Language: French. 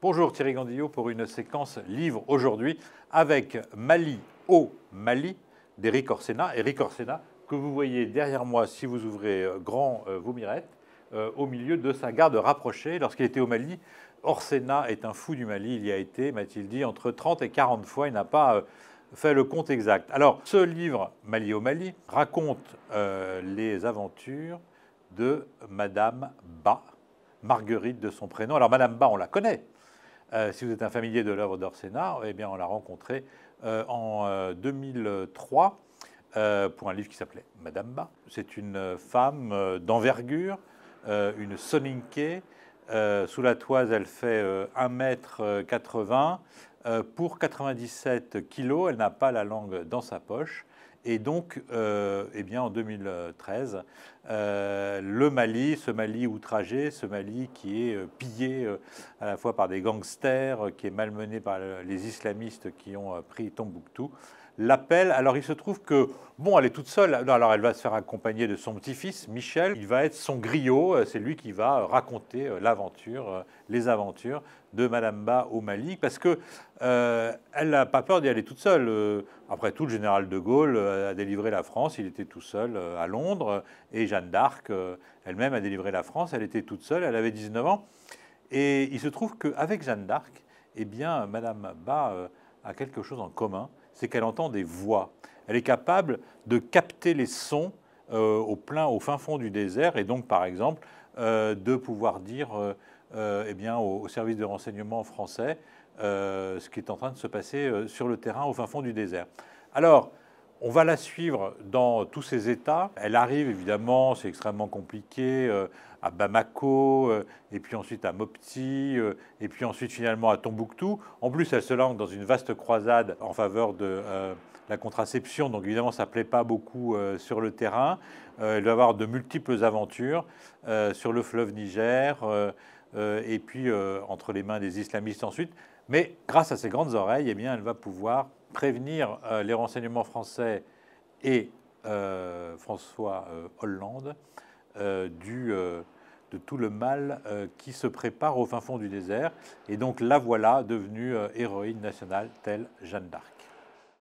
Bonjour Thierry Gandillot pour une séquence livre aujourd'hui avec Mali au Mali d'Eric Orsena. Eric Orsena que vous voyez derrière moi si vous ouvrez euh, grand euh, vos mirettes euh, au milieu de sa garde rapprochée. Lorsqu'il était au Mali, Orsena est un fou du Mali. Il y a été, m'a-t-il dit, entre 30 et 40 fois. Il n'a pas fait le compte exact. Alors, ce livre, Mali au Mali, raconte les aventures de Madame Ba, Marguerite de son prénom. Alors Madame Bas, on la connaît. Euh, si vous êtes un familier de l'œuvre d'Orsena, eh bien on l'a rencontrée euh, en 2003 euh, pour un livre qui s'appelait Madame Bas. C'est une femme d'envergure, une soninke. sous la toise, elle fait 1m80. pour 97 kilos, elle n'a pas la langue dans sa poche et donc, euh, eh bien, en 2013, euh, le Mali, ce Mali outragé, ce Mali qui est euh, pillé à la fois par des gangsters, qui est malmené par les islamistes qui ont pris Tombouctou, l'appelle. Alors il se trouve que, bon, elle est toute seule. alors elle va se faire accompagner de son petit-fils, Michel. Il va être son griot. C'est lui qui va raconter l'aventure, les aventures de Madame Ba au Mali. Parce que elle n'a pas peur d'y aller toute seule. Après tout, le général de Gaulle euh, a délivré la France, il était tout seul euh, à Londres, et Jeanne d'Arc euh, elle-même a délivré la France, elle était toute seule, elle avait 19 ans. Et il se trouve qu'avec Jeanne d'Arc, eh bien, Madame Bas a quelque chose en commun, c'est qu'elle entend des voix. Elle est capable de capter les sons au plein, au fin fond du désert, et donc, par exemple, de pouvoir dire, eh bien, au, service de renseignement français, euh, ce qui est en train de se passer euh, sur le terrain au fin fond du désert. Alors, on va la suivre dans tous ces États. Elle arrive évidemment, c'est extrêmement compliqué, euh, à Bamako, et puis ensuite à Mopti, et puis ensuite finalement à Tombouctou. En plus, elle se lance dans une vaste croisade en faveur de la contraception, donc évidemment ça ne plaît pas beaucoup sur le terrain. elle va avoir de multiples aventures sur le fleuve Niger. Euh, et puis euh, entre les mains des islamistes ensuite. Mais grâce à ses grandes oreilles, eh bien, elle va pouvoir prévenir euh, les renseignements français et François Hollande du, de tout le mal qui se prépare au fin fond du désert. Et donc la voilà devenue héroïne nationale telle Jeanne d'Arc.